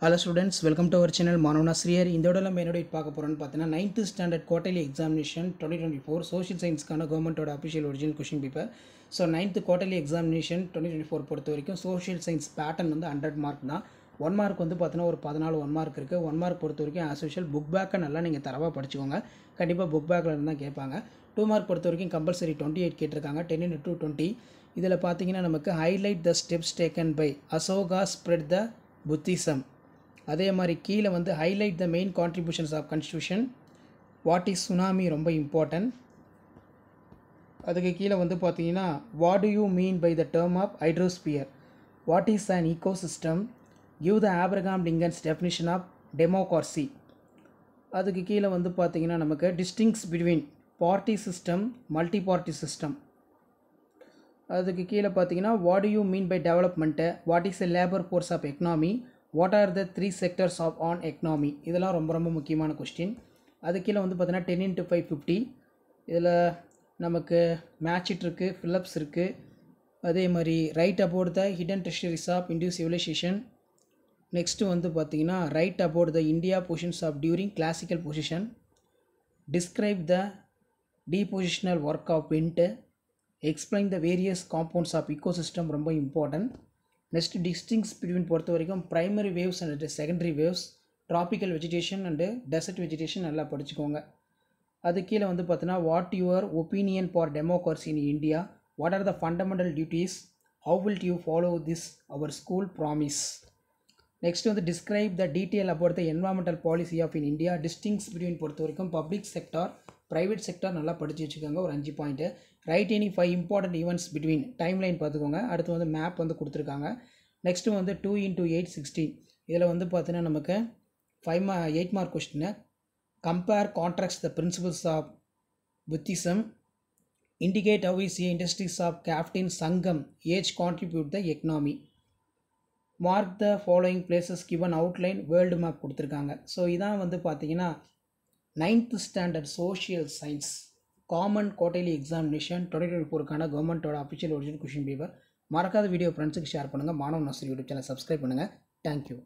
hello students welcome to our channel மானவனா ஸ்ரீயர் இதோட நம்ம என்னோட பார்க்க போகிறோன்னு பார்த்தீங்கன்னா ninth standard quarterly examination twenty twenty four social சயின்ஸ்க்கான கவர்மெண்ட்டோட official original question paper so ninth quarterly examination twenty twenty four பொறுத்த வரைக்கும் சோஷியல் சயின்ஸ் பேட்டர்ன் வந்து ஹண்ட்ரட் மார்க் தான் ஒன் மார்க் வந்து பார்த்தீங்கன்னா ஒரு பதினாலு ஒன் மார்க் இருக்குது ஒன் மார்க் பொறுத்த வரைக்கும் ஆஸ் யூஷுவல் புக் பேக்கை நல்லா நீங்கள் தரவாக படிச்சுக்கோங்க கண்டிப்பாக புக் பேக்கில் இருந்தால் கேட்பாங்க டூ மார்க் பொறுத்த வரைக்கும் கம்பல்சரி டுவெண்ட்டி எயிட் கேட்டிருக்காங்க டென் இன் டூ டுவெண்ட்டி இதில் பார்த்தீங்கன்னா நமக்கு highlight the steps taken by Ashoka spread the Buddhism அதே மாதிரி கீழே வந்து highlight the main contributions of constitution what is tsunami ரொம்ப இம்பார்ட்டன்ட் அதுக்கு கீழே வந்து பார்த்தீங்கன்னா what do you mean by the term of hydrosphere what is an ecosystem give the Abraham Lincoln's definition of democracy அதுக்கு கீழே வந்து பார்த்திங்கன்னா நமக்கு distinguish between party system multi party system அதுக்கு கீழே பார்த்தீங்கன்னா what you mean by development what is a labour force of economy what are the three sectors of an economy இதெல்லாம் ரொம்ப ரொம்ப முக்கியமான கொஸ்டின் அது கீழே வந்து பார்த்தீங்கன்னா டென் இன்ட்டு ஃபைவ் ஃபிஃப்டி இதில் நமக்கு மேட்சிட் இருக்குது ஃபிலப்ஸ் இருக்குது அதே மாதிரி right about the hidden treasures of Indus civilization next வந்து பார்த்திங்கன்னா right about the India positions of during classical position describe the depositional work of wind explain the various compounds of ecosystem ரொம்ப important next டிஸ்டிங்ஸ் பிரிவின் பொறுத்த வரைக்கும் primary waves and secondary waves tropical vegetation and desert vegetation நல்லா படிச்சுக்கோங்க அது கீழே வந்து பார்த்தீங்கன்னா what your opinion for democracy in India what are the fundamental duties how will you follow this our school promise next வந்து describe the detail about the environmental policy of in India distinguish பிரிவின் பொறுத்த வரைக்கும் public sector private sector நல்லா படித்து வச்சுக்கோங்க ஒரு அஞ்சு point write any five important events between time line பார்த்துக்கோங்க அடுத்து வந்து மேப் வந்து கொடுத்துருக்காங்க நெக்ஸ்ட்டு வந்து டூ இன்டூ எயிட் சிக்ஸ்டி இதில் வந்து பார்த்தீங்கன்னா நமக்கு ஃபைவ் மா eight mark question compare contrast the principles of Buddhism indicate how is industries of of Sangam age each the the mark the following places given outline world map கொடுத்துருக்காங்க so இதான் வந்து பார்த்தீங்கன்னா ninth standard social science common quarterly examination twenty twenty ஃபோருக்கான கவர்மெண்ட்டோட official original question paper மறக்காத video ஃப்ரெண்ட்ஸுக்கு share பண்ணுங்கள் மாணவ நர்சரி யூடியூப் சேனல் சப்ஸ்கிரைப் பண்ணுங்கள் தேங்க்யூ